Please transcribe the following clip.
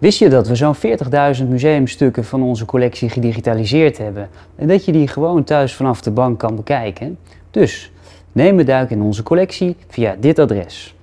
Wist je dat we zo'n 40.000 museumstukken van onze collectie gedigitaliseerd hebben en dat je die gewoon thuis vanaf de bank kan bekijken? Dus neem een duik in onze collectie via dit adres.